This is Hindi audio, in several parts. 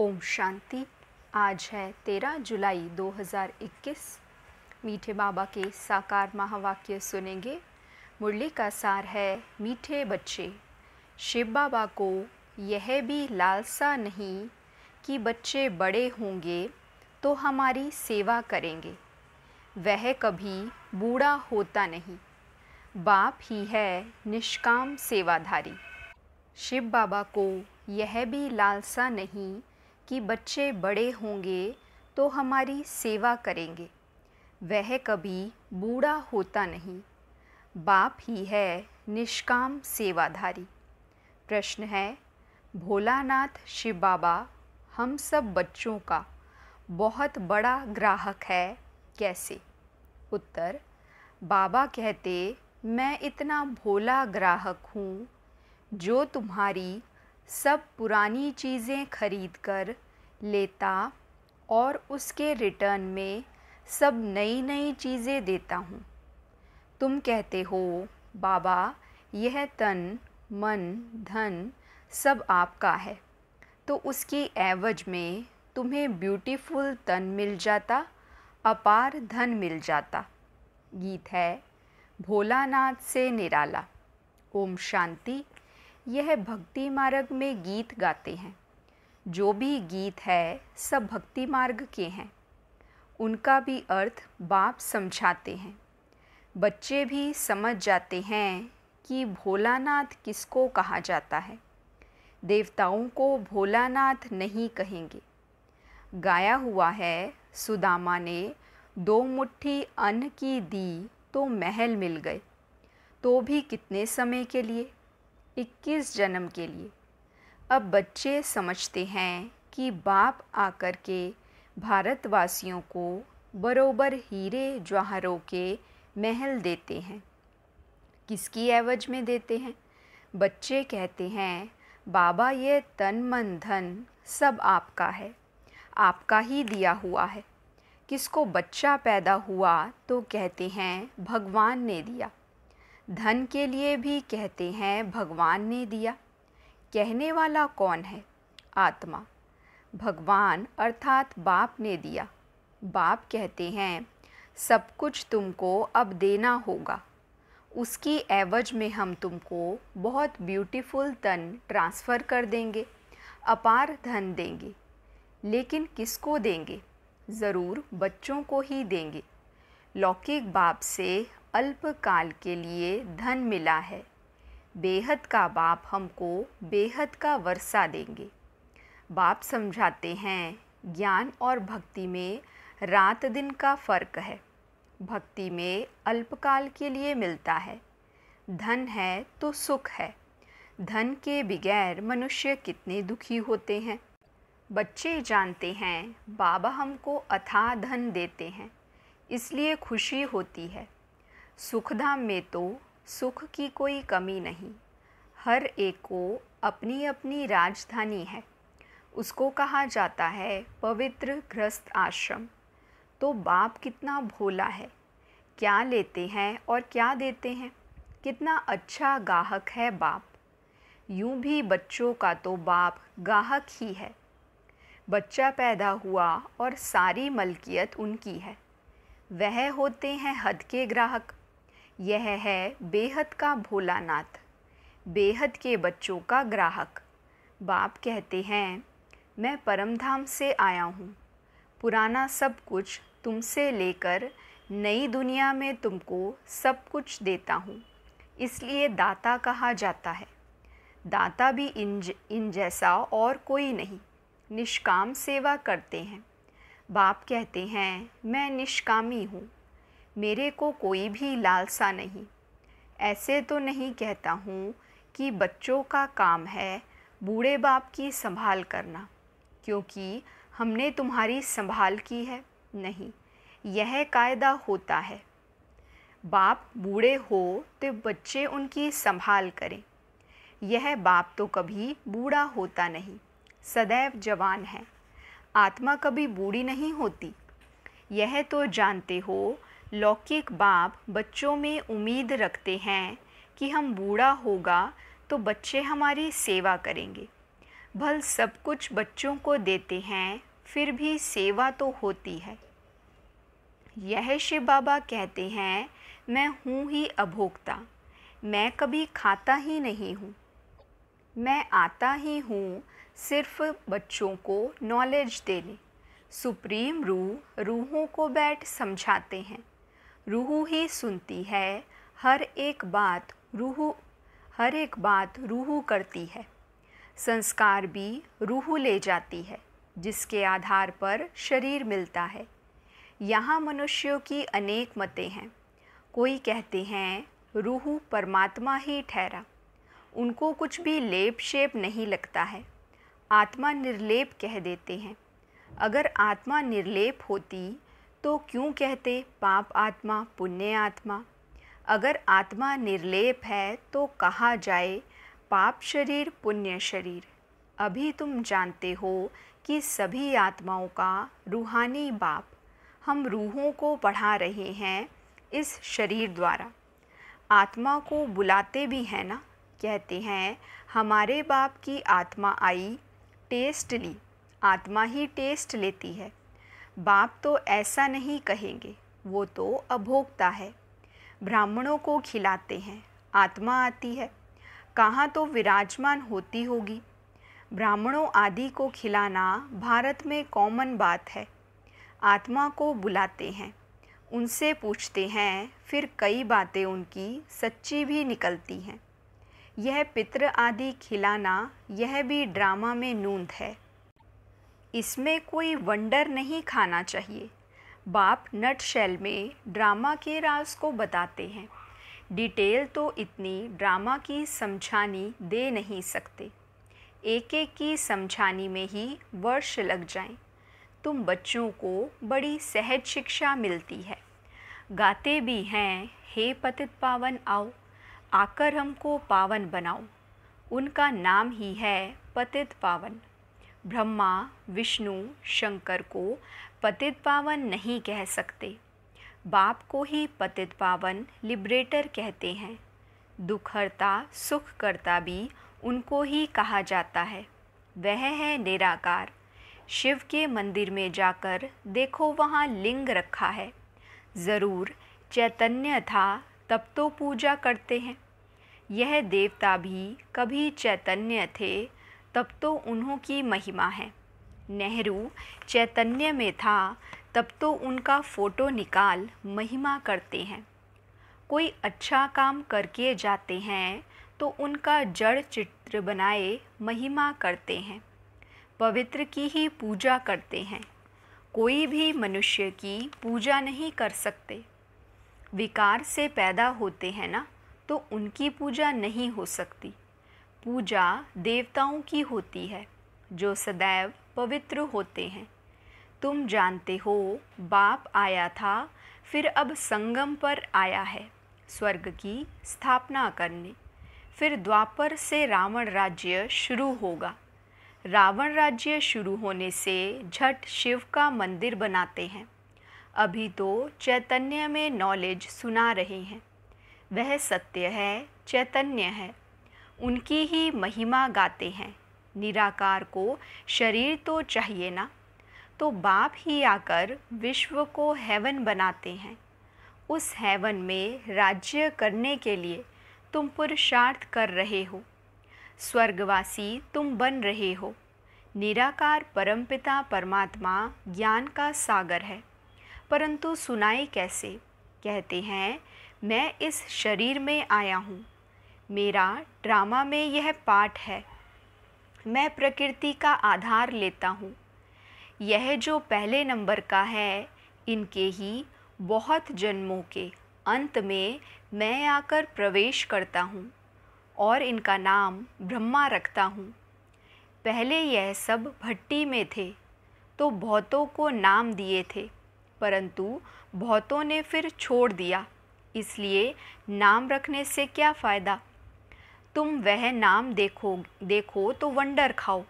ओम शांति आज है तेरह जुलाई 2021 मीठे बाबा के साकार महावाक्य सुनेंगे मुरली का सार है मीठे बच्चे शिव बाबा को यह भी लालसा नहीं कि बच्चे बड़े होंगे तो हमारी सेवा करेंगे वह कभी बूढ़ा होता नहीं बाप ही है निष्काम सेवाधारी शिव बाबा को यह भी लालसा नहीं कि बच्चे बड़े होंगे तो हमारी सेवा करेंगे वह कभी बूढ़ा होता नहीं बाप ही है निष्काम सेवाधारी प्रश्न है भोलानाथ शिव बाबा हम सब बच्चों का बहुत बड़ा ग्राहक है कैसे उत्तर बाबा कहते मैं इतना भोला ग्राहक हूँ जो तुम्हारी सब पुरानी चीज़ें खरीद कर लेता और उसके रिटर्न में सब नई नई चीज़ें देता हूँ तुम कहते हो बाबा यह तन मन धन सब आपका है तो उसकी एवज में तुम्हें ब्यूटीफुल तन मिल जाता अपार धन मिल जाता गीत है भोलानाथ से निराला ओम शांति यह भक्ति मार्ग में गीत गाते हैं जो भी गीत है सब भक्ति मार्ग के हैं उनका भी अर्थ बाप समझाते हैं बच्चे भी समझ जाते हैं कि भोलानाथ किसको कहा जाता है देवताओं को भोलानाथ नहीं कहेंगे गाया हुआ है सुदामा ने दो मुट्ठी अन्न की दी तो महल मिल गए तो भी कितने समय के लिए 21 जन्म के लिए अब बच्चे समझते हैं कि बाप आकर के भारतवासियों को बरोबर हीरे जवाहरों के महल देते हैं किसकी एवज में देते हैं बच्चे कहते हैं बाबा ये तन मन धन सब आपका है आपका ही दिया हुआ है किसको बच्चा पैदा हुआ तो कहते हैं भगवान ने दिया धन के लिए भी कहते हैं भगवान ने दिया कहने वाला कौन है आत्मा भगवान अर्थात बाप ने दिया बाप कहते हैं सब कुछ तुमको अब देना होगा उसकी एवज में हम तुमको बहुत ब्यूटीफुल तन ट्रांसफ़र कर देंगे अपार धन देंगे लेकिन किसको देंगे ज़रूर बच्चों को ही देंगे लौकिक बाप से अल्पकाल के लिए धन मिला है बेहद का बाप हमको बेहद का वर्षा देंगे बाप समझाते हैं ज्ञान और भक्ति में रात दिन का फ़र्क है भक्ति में अल्पकाल के लिए मिलता है धन है तो सुख है धन के बगैर मनुष्य कितने दुखी होते हैं बच्चे जानते हैं बाबा हमको अथाह धन देते हैं इसलिए खुशी होती है सुखधाम में तो सुख की कोई कमी नहीं हर एक को अपनी अपनी राजधानी है उसको कहा जाता है पवित्र ग्रस्त आश्रम तो बाप कितना भोला है क्या लेते हैं और क्या देते हैं कितना अच्छा गाहक है बाप यूं भी बच्चों का तो बाप गाहक ही है बच्चा पैदा हुआ और सारी मलकियत उनकी है वह होते हैं हद के ग्राहक यह है बेहद का भोलानाथ बेहद के बच्चों का ग्राहक बाप कहते हैं मैं परमधाम से आया हूँ पुराना सब कुछ तुमसे लेकर नई दुनिया में तुमको सब कुछ देता हूँ इसलिए दाता कहा जाता है दाता भी इन इन जैसा और कोई नहीं निष्काम सेवा करते हैं बाप कहते हैं मैं निष्कामी हूँ मेरे को कोई भी लालसा नहीं ऐसे तो नहीं कहता हूँ कि बच्चों का काम है बूढ़े बाप की संभाल करना क्योंकि हमने तुम्हारी संभाल की है नहीं यह कायदा होता है बाप बूढ़े हो तो बच्चे उनकी संभाल करें यह बाप तो कभी बूढ़ा होता नहीं सदैव जवान है आत्मा कभी बूढ़ी नहीं होती यह तो जानते हो लौकिक बाप बच्चों में उम्मीद रखते हैं कि हम बूढ़ा होगा तो बच्चे हमारी सेवा करेंगे भल सब कुछ बच्चों को देते हैं फिर भी सेवा तो होती है यह शिव बाबा कहते हैं मैं हूँ ही अभोक्ता मैं कभी खाता ही नहीं हूँ मैं आता ही हूँ सिर्फ बच्चों को नॉलेज देने सुप्रीम रूह रूहों को बैठ समझाते हैं रूह ही सुनती है हर एक बात रूह हर एक बात रूह करती है संस्कार भी रूह ले जाती है जिसके आधार पर शरीर मिलता है यहाँ मनुष्यों की अनेक मतें हैं कोई कहते हैं रूह परमात्मा ही ठहरा उनको कुछ भी लेप शेप नहीं लगता है आत्मा निर्लेप कह देते हैं अगर आत्मा निर्लेप होती तो क्यों कहते पाप आत्मा पुण्य आत्मा अगर आत्मा निर्लेप है तो कहा जाए पाप शरीर पुण्य शरीर अभी तुम जानते हो कि सभी आत्माओं का रूहानी बाप हम रूहों को पढ़ा रहे हैं इस शरीर द्वारा आत्मा को बुलाते भी हैं ना कहते हैं हमारे बाप की आत्मा आई टेस्ट ली आत्मा ही टेस्ट लेती है बाप तो ऐसा नहीं कहेंगे वो तो अभोक्ता है ब्राह्मणों को खिलाते हैं आत्मा आती है कहाँ तो विराजमान होती होगी ब्राह्मणों आदि को खिलाना भारत में कॉमन बात है आत्मा को बुलाते हैं उनसे पूछते हैं फिर कई बातें उनकी सच्ची भी निकलती हैं यह पितृ आदि खिलाना यह भी ड्रामा में नूंद है इसमें कोई वंडर नहीं खाना चाहिए बाप नट शेल में ड्रामा के राज को बताते हैं डिटेल तो इतनी ड्रामा की समझानी दे नहीं सकते एक एक की समझानी में ही वर्ष लग जाएं। तुम बच्चों को बड़ी सहज शिक्षा मिलती है गाते भी हैं हे पतित पावन आओ आकर हमको पावन बनाओ उनका नाम ही है पतित पावन ब्रह्मा विष्णु शंकर को पतित पावन नहीं कह सकते बाप को ही पतित पावन लिबरेटर कहते हैं दुखहर्ता सुख करता भी उनको ही कहा जाता है वह है निराकार शिव के मंदिर में जाकर देखो वहाँ लिंग रखा है ज़रूर चैतन्य था तब तो पूजा करते हैं यह देवता भी कभी चैतन्य थे तब तो उन्हों की महिमा है नेहरू चैतन्य में था तब तो उनका फ़ोटो निकाल महिमा करते हैं कोई अच्छा काम करके जाते हैं तो उनका जड़ चित्र बनाए महिमा करते हैं पवित्र की ही पूजा करते हैं कोई भी मनुष्य की पूजा नहीं कर सकते विकार से पैदा होते हैं ना तो उनकी पूजा नहीं हो सकती पूजा देवताओं की होती है जो सदैव पवित्र होते हैं तुम जानते हो बाप आया था फिर अब संगम पर आया है स्वर्ग की स्थापना करने फिर द्वापर से रावण राज्य शुरू होगा रावण राज्य शुरू होने से झट शिव का मंदिर बनाते हैं अभी तो चैतन्य में नॉलेज सुना रहे हैं वह सत्य है चैतन्य है उनकी ही महिमा गाते हैं निराकार को शरीर तो चाहिए ना तो बाप ही आकर विश्व को हेवन बनाते हैं उस हेवन में राज्य करने के लिए तुम पुरुषार्थ कर रहे हो स्वर्गवासी तुम बन रहे हो निराकार परमपिता परमात्मा ज्ञान का सागर है परंतु सुनाए कैसे कहते हैं मैं इस शरीर में आया हूँ मेरा ड्रामा में यह पाठ है मैं प्रकृति का आधार लेता हूँ यह जो पहले नंबर का है इनके ही बहुत जन्मों के अंत में मैं आकर प्रवेश करता हूँ और इनका नाम ब्रह्मा रखता हूँ पहले यह सब भट्टी में थे तो बहुतों को नाम दिए थे परंतु बहुतों ने फिर छोड़ दिया इसलिए नाम रखने से क्या फ़ायदा तुम वह नाम देखो देखो तो वंडर खाओ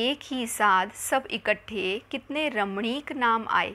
एक ही साथ सब इकट्ठे कितने रमणीक नाम आए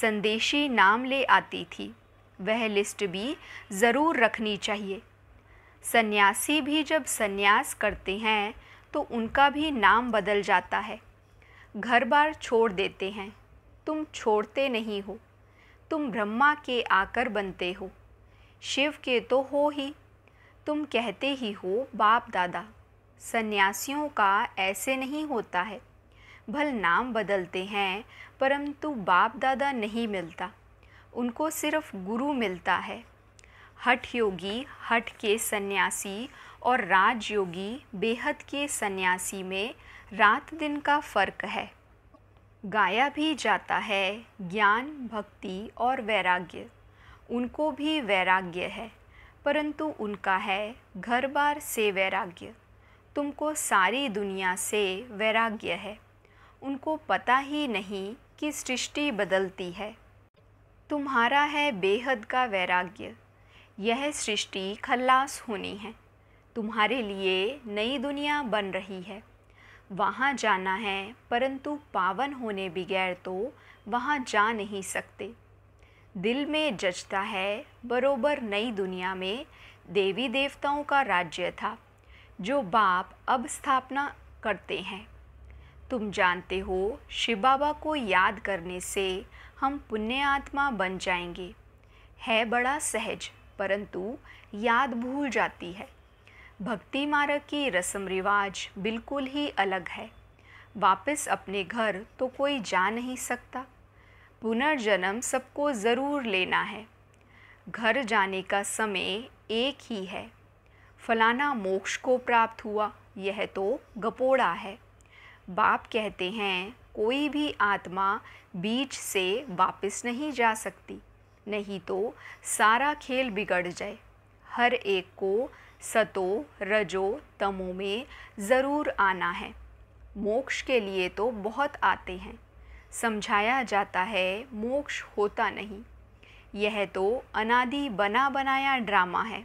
संदेशी नाम ले आती थी वह लिस्ट भी ज़रूर रखनी चाहिए सन्यासी भी जब सन्यास करते हैं तो उनका भी नाम बदल जाता है घर बार छोड़ देते हैं तुम छोड़ते नहीं हो तुम ब्रह्मा के आकर बनते हो शिव के तो हो ही तुम कहते ही हो बाप दादा सन्यासियों का ऐसे नहीं होता है भल नाम बदलते हैं परंतु बाप दादा नहीं मिलता उनको सिर्फ गुरु मिलता है हठ योगी हठ के सन्यासी और राजयोगी बेहद के सन्यासी में रात दिन का फ़र्क है गाया भी जाता है ज्ञान भक्ति और वैराग्य उनको भी वैराग्य है परंतु उनका है घर बार से वैराग्य तुमको सारी दुनिया से वैराग्य है उनको पता ही नहीं कि सृष्टि बदलती है तुम्हारा है बेहद का वैराग्य यह सृष्टि खल्लास होनी है तुम्हारे लिए नई दुनिया बन रही है वहाँ जाना है परंतु पावन होने बगैर तो वहाँ जा नहीं सकते दिल में जचता है बरोबर नई दुनिया में देवी देवताओं का राज्य था जो बाप अब स्थापना करते हैं तुम जानते हो शिव बाबा को याद करने से हम पुण्य आत्मा बन जाएंगे है बड़ा सहज परंतु याद भूल जाती है भक्ति मार्ग की रस्म रिवाज बिल्कुल ही अलग है वापस अपने घर तो कोई जा नहीं सकता पुनर्जन्म सबको ज़रूर लेना है घर जाने का समय एक ही है फलाना मोक्ष को प्राप्त हुआ यह तो गपोड़ा है बाप कहते हैं कोई भी आत्मा बीच से वापस नहीं जा सकती नहीं तो सारा खेल बिगड़ जाए हर एक को सतो रजो तमो में ज़रूर आना है मोक्ष के लिए तो बहुत आते हैं समझाया जाता है मोक्ष होता नहीं यह तो अनादि बना बनाया ड्रामा है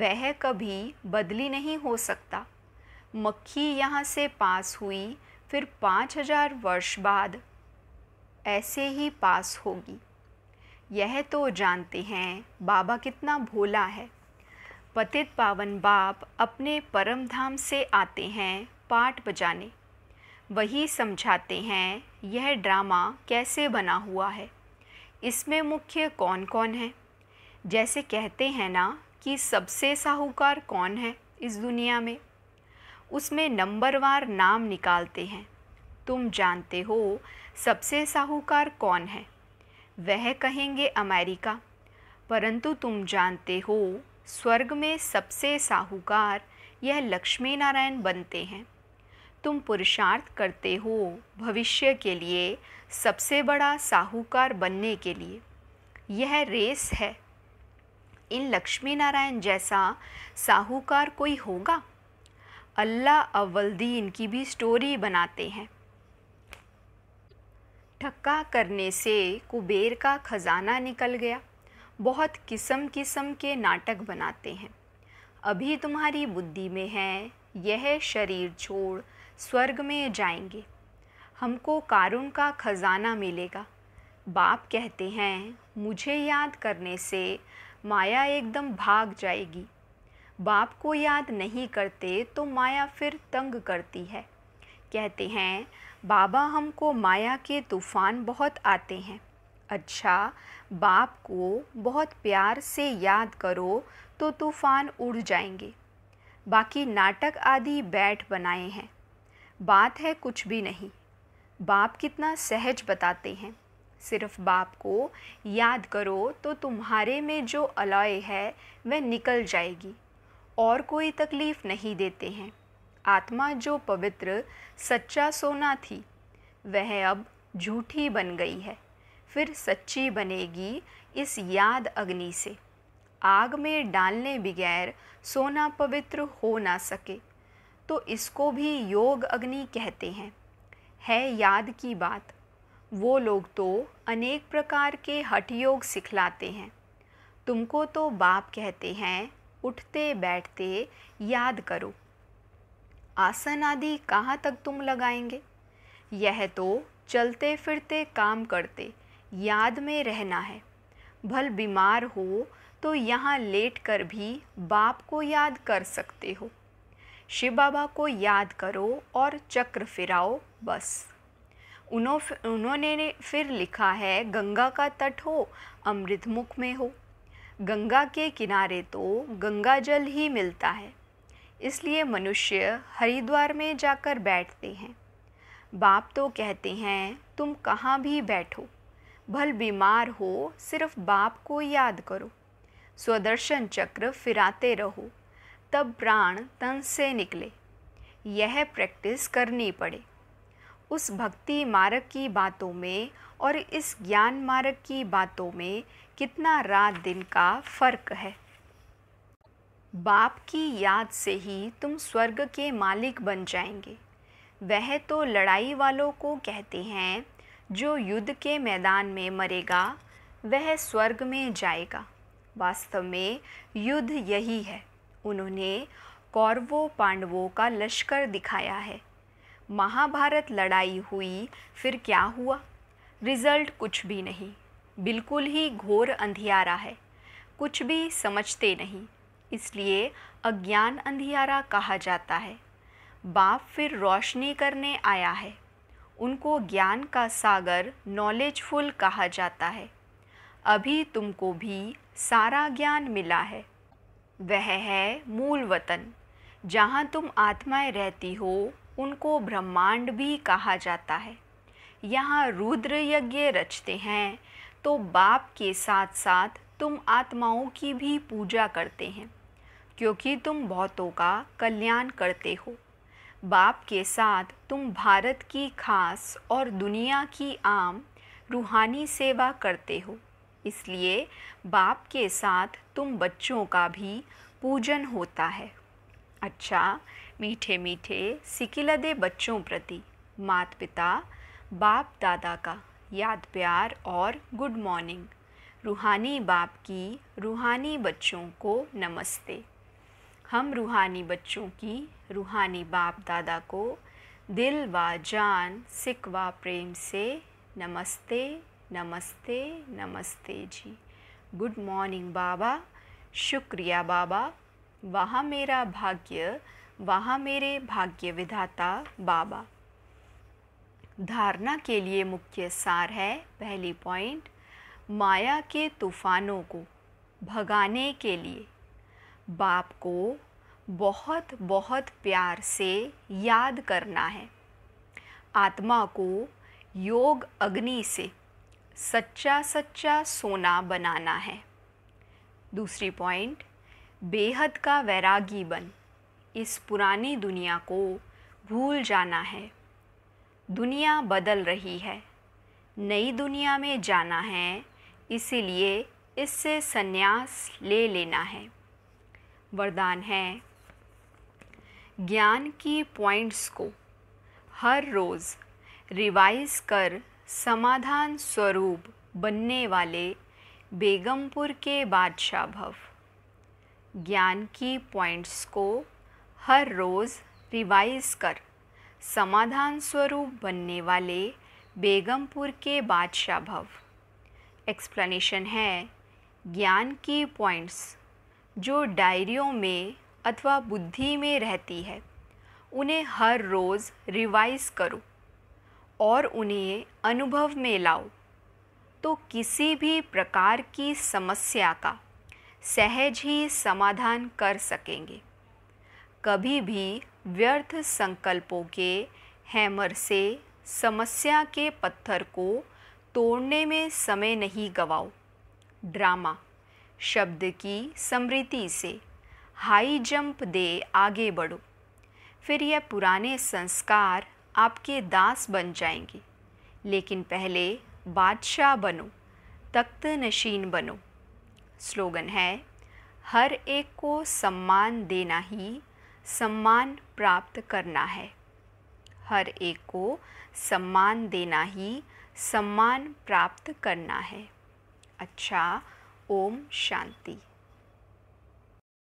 वह कभी बदली नहीं हो सकता मक्खी यहाँ से पास हुई फिर पाँच हजार वर्ष बाद ऐसे ही पास होगी यह तो जानते हैं बाबा कितना भोला है पतित पावन बाप अपने परम धाम से आते हैं पाठ बजाने वही समझाते हैं यह ड्रामा कैसे बना हुआ है इसमें मुख्य कौन कौन है जैसे कहते हैं ना कि सबसे साहूकार कौन है इस दुनिया में उसमें नंबरवार नाम निकालते हैं तुम जानते हो सबसे साहूकार कौन है वह कहेंगे अमेरिका परंतु तुम जानते हो स्वर्ग में सबसे साहूकार यह लक्ष्मी नारायण बनते हैं तुम पुरुषार्थ करते हो भविष्य के लिए सबसे बड़ा साहूकार बनने के लिए यह रेस है इन लक्ष्मी नारायण जैसा साहूकार कोई होगा अल्लाह अव्वलदीन की भी स्टोरी बनाते हैं ठक्का करने से कुबेर का ख़जाना निकल गया बहुत किस्म किस्म के नाटक बनाते हैं अभी तुम्हारी बुद्धि में है यह शरीर छोड़ स्वर्ग में जाएंगे हमको कारुण का खजाना मिलेगा बाप कहते हैं मुझे याद करने से माया एकदम भाग जाएगी बाप को याद नहीं करते तो माया फिर तंग करती है कहते हैं बाबा हमको माया के तूफ़ान बहुत आते हैं अच्छा बाप को बहुत प्यार से याद करो तो तूफ़ान उड़ जाएंगे बाकी नाटक आदि बैठ बनाए हैं बात है कुछ भी नहीं बाप कितना सहज बताते हैं सिर्फ बाप को याद करो तो तुम्हारे में जो अलॉय है वह निकल जाएगी और कोई तकलीफ़ नहीं देते हैं आत्मा जो पवित्र सच्चा सोना थी वह अब झूठी बन गई है फिर सच्ची बनेगी इस याद अग्नि से आग में डालने बगैर सोना पवित्र हो ना सके तो इसको भी योग अग्नि कहते हैं है याद की बात वो लोग तो अनेक प्रकार के हठ योग सिखलाते हैं तुमको तो बाप कहते हैं उठते बैठते याद करो आसन आदि कहाँ तक तुम लगाएंगे यह तो चलते फिरते काम करते याद में रहना है भल बीमार हो तो यहाँ लेट कर भी बाप को याद कर सकते हो शिव बाबा को याद करो और चक्र फिराओ बस उन्हों उन्होंने फिर लिखा है गंगा का तट हो अमृत मुख में हो गंगा के किनारे तो गंगा जल ही मिलता है इसलिए मनुष्य हरिद्वार में जाकर बैठते हैं बाप तो कहते हैं तुम कहाँ भी बैठो भल बीमार हो सिर्फ बाप को याद करो स्वदर्शन चक्र फिराते रहो तब प्राण तन से निकले यह प्रैक्टिस करनी पड़े उस भक्ति मार्ग की बातों में और इस ज्ञान मार्ग की बातों में कितना रात दिन का फ़र्क है बाप की याद से ही तुम स्वर्ग के मालिक बन जाएंगे वह तो लड़ाई वालों को कहते हैं जो युद्ध के मैदान में मरेगा वह स्वर्ग में जाएगा वास्तव में युद्ध यही है उन्होंने कौरवों पांडवों का लश्कर दिखाया है महाभारत लड़ाई हुई फिर क्या हुआ रिज़ल्ट कुछ भी नहीं बिल्कुल ही घोर अंधियारा है कुछ भी समझते नहीं इसलिए अज्ञान अंधियारा कहा जाता है बाप फिर रोशनी करने आया है उनको ज्ञान का सागर नॉलेजफुल कहा जाता है अभी तुमको भी सारा ज्ञान मिला है वह है मूल वतन जहाँ तुम आत्माएं रहती हो उनको ब्रह्मांड भी कहा जाता है यहाँ रुद्र यज्ञ रचते हैं तो बाप के साथ साथ तुम आत्माओं की भी पूजा करते हैं क्योंकि तुम बहुतों का कल्याण करते हो बाप के साथ तुम भारत की खास और दुनिया की आम रूहानी सेवा करते हो इसलिए बाप के साथ तुम बच्चों का भी पूजन होता है अच्छा मीठे मीठे सिकिलदे बच्चों प्रति मात पिता बाप दादा का याद प्यार और गुड मॉर्निंग रूहानी बाप की रूहानी बच्चों को नमस्ते हम रूहानी बच्चों की रूहानी बाप दादा को दिल व जान सिख व प्रेम से नमस्ते नमस्ते नमस्ते जी गुड मॉर्निंग बाबा शुक्रिया बाबा वहाँ मेरा भाग्य वहाँ मेरे भाग्य विधाता बाबा धारणा के लिए मुख्य सार है पहली पॉइंट माया के तूफ़ानों को भगाने के लिए बाप को बहुत बहुत प्यार से याद करना है आत्मा को योग अग्नि से सच्चा सच्चा सोना बनाना है दूसरी पॉइंट बेहद का वैरागी बन इस पुरानी दुनिया को भूल जाना है दुनिया बदल रही है नई दुनिया में जाना है इसीलिए इससे संन्यास ले लेना है वरदान है ज्ञान की पॉइंट्स को हर रोज़ रिवाइज कर समाधान स्वरूप बनने वाले बेगमपुर के बादशाह भव ज्ञान की पॉइंट्स को हर रोज़ रिवाइज कर समाधान स्वरूप बनने वाले बेगमपुर के बादशाह भव एक्सप्लेनेशन है ज्ञान की पॉइंट्स जो डायरियों में अथवा बुद्धि में रहती है उन्हें हर रोज़ रिवाइज करो और उन्हें अनुभव में लाओ तो किसी भी प्रकार की समस्या का सहज ही समाधान कर सकेंगे कभी भी व्यर्थ संकल्पों के हैमर से समस्या के पत्थर को तोड़ने में समय नहीं गवाओ ड्रामा शब्द की समृद्धि से हाई जंप दे आगे बढ़ो फिर यह पुराने संस्कार आपके दास बन जाएंगे लेकिन पहले बादशाह बनो तख्त नशीन बनो स्लोगन है हर एक को सम्मान देना ही सम्मान प्राप्त करना है हर एक को सम्मान देना ही सम्मान प्राप्त करना है अच्छा ओम शांति